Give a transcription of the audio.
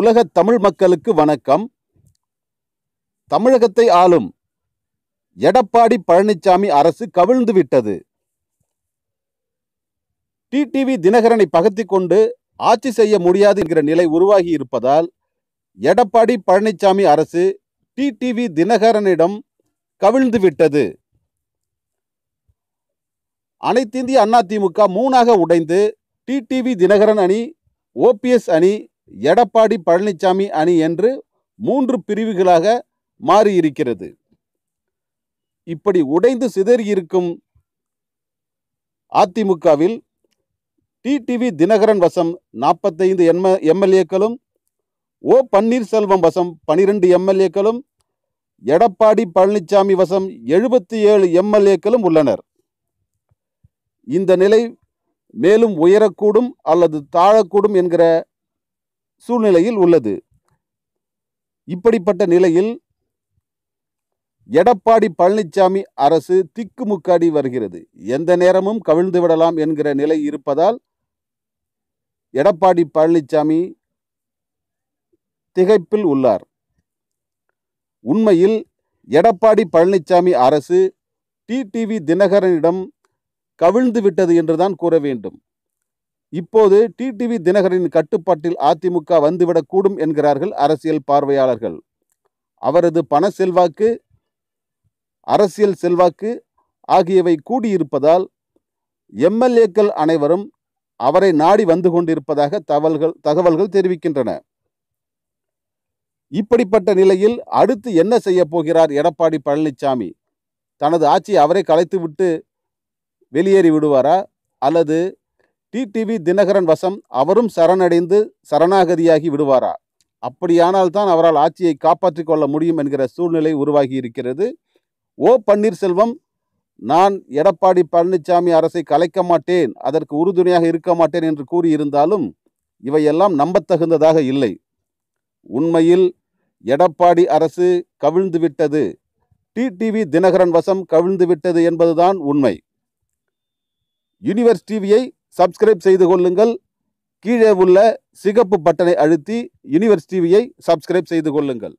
உலக தமிழ் மக்களுக்கு வணக்கம் தமிழகத்தை ஆளும் எடப்பாடி பழனிசாமி அரசு கவிழ்ந்து விட்டது டிடிவி தினகரனை பகத்தி கொண்டு ஆட்சி செய்ய முடியாது என்கிற நிலை உருவாகி இருப்பதால் எடப்பாடி பழனிசாமி அரசு டிடிவி தினகரனிடம் கவிழ்ந்து விட்டது அனைத்திந்திய அதிமுக மூணாக உடைந்து டிடிவி தினகரன் அணி ஓபிஎஸ் அணி எடப்பாடி பழனிசாமி அணி என்று மூன்று பிரிவுகளாக மாறியிருக்கிறது இப்படி உடைந்து சிதறியிருக்கும் அதிமுகவில் டிடிவி தினகரன் வசம் நாற்பத்தைந்து எம் எம்எல்ஏக்களும் ஓ பன்னீர்செல்வம் வசம் பனிரெண்டு எம்எல்ஏக்களும் எடப்பாடி பழனிசாமி வசம் எழுபத்தி ஏழு எம்எல்ஏக்களும் உள்ளனர் இந்த நிலை மேலும் உயரக்கூடும் அல்லது தாழக்கூடும் என்கிற சூழ்நிலையில் உள்ளது இப்படிப்பட்ட நிலையில் எடப்பாடி பழனிசாமி அரசு திக்குமுக்காடி வருகிறது எந்த நேரமும் கவிழ்ந்து விடலாம் என்கிற நிலை இருப்பதால் எடப்பாடி பழனிசாமி திகைப்பில் உள்ளார் உண்மையில் எடப்பாடி பழனிசாமி அரசு டிடிவி தினகரனிடம் கவிழ்ந்து விட்டது என்றுதான் கூற வேண்டும் இப்போது டிடிவி தினகரின் கட்டுப்பாட்டில் அதிமுக வந்துவிடக்கூடும் என்கிறார்கள் அரசியல் பார்வையாளர்கள் அவரது பண செல்வாக்கு அரசியல் செல்வாக்கு ஆகியவை கூடியிருப்பதால் எம்எல்ஏக்கள் அனைவரும் அவரை நாடி வந்து கொண்டிருப்பதாக தகவல்கள் தகவல்கள் தெரிவிக்கின்றன இப்படிப்பட்ட நிலையில் அடுத்து என்ன செய்ய போகிறார் எடப்பாடி பழனிசாமி தனது ஆட்சியை அவரை கலைத்துவிட்டு வெளியேறி விடுவாரா அல்லது டிடிவி தினகரன் வசம் அவரும் சரணடைந்து சரணாகதியாகி விடுவாரா அப்படியானால் தான் அவரால் ஆட்சியை காப்பாற்றிக் கொள்ள முடியும் என்கிற சூழ்நிலை உருவாகி இருக்கிறது ஓ பன்னீர்செல்வம் நான் எடப்பாடி பழனிசாமி அரசை கலைக்க மாட்டேன் அதற்கு உறுதுணையாக இருக்க மாட்டேன் என்று கூறியிருந்தாலும் இவையெல்லாம் நம்பத்தகுந்ததாக இல்லை உண்மையில் எடப்பாடி அரசு கவிழ்ந்து விட்டது டிடிவி தினகரன் வசம் கவிழ்ந்து விட்டது என்பதுதான் உண்மை யூனிவர்ஸ் டிவியை சப்ஸ்கிரைப் செய்து கொள்ளுங்கள் கீழே உள்ள சிகப்பு பட்டனை அழுத்தி யூனிவர்ஸ் டிவியை சப்ஸ்கிரைப் செய்து கொள்ளுங்கள்